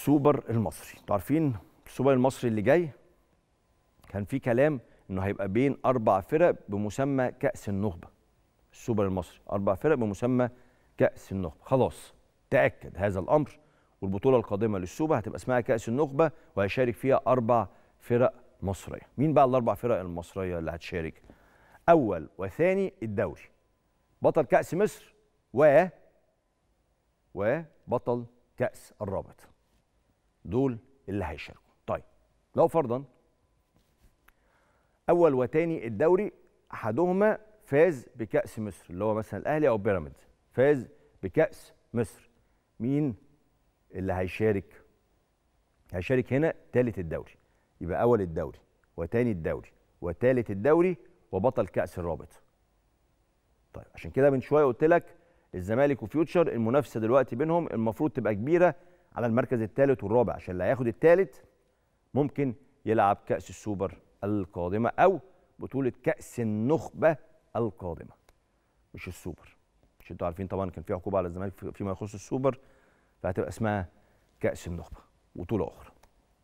السوبر المصري انتوا عارفين السوبر المصري اللي جاي كان في كلام انه هيبقى بين اربع فرق بمسمى كاس النخبه السوبر المصري اربع فرق بمسمى كاس النخبه خلاص تاكد هذا الامر والبطوله القادمه للسوبر هتبقى اسمها كاس النخبه وهيشارك فيها اربع فرق مصريه مين بقى الاربع فرق المصريه اللي هتشارك اول وثاني الدوري بطل كاس مصر و وبطل كاس الرابط دول اللي هيشاركوا طيب لو فرضا اول وتاني الدوري احدهما فاز بكاس مصر اللي هو مثلا الاهلي او بيراميدز فاز بكاس مصر مين اللي هيشارك هيشارك هنا تالت الدوري يبقى اول الدوري وتاني الدوري وتالت الدوري وبطل كاس الرابط طيب عشان كده من شويه قلت لك الزمالك وفيوتشر المنافسه دلوقتي بينهم المفروض تبقى كبيره على المركز الثالث والرابع عشان اللي هياخد الثالث ممكن يلعب كاس السوبر القادمه او بطوله كاس النخبه القادمه مش السوبر مش انتوا عارفين طبعا كان في عقوبه على الزمالك فيما يخص السوبر فهتبقى اسمها كاس النخبه وطوله اخرى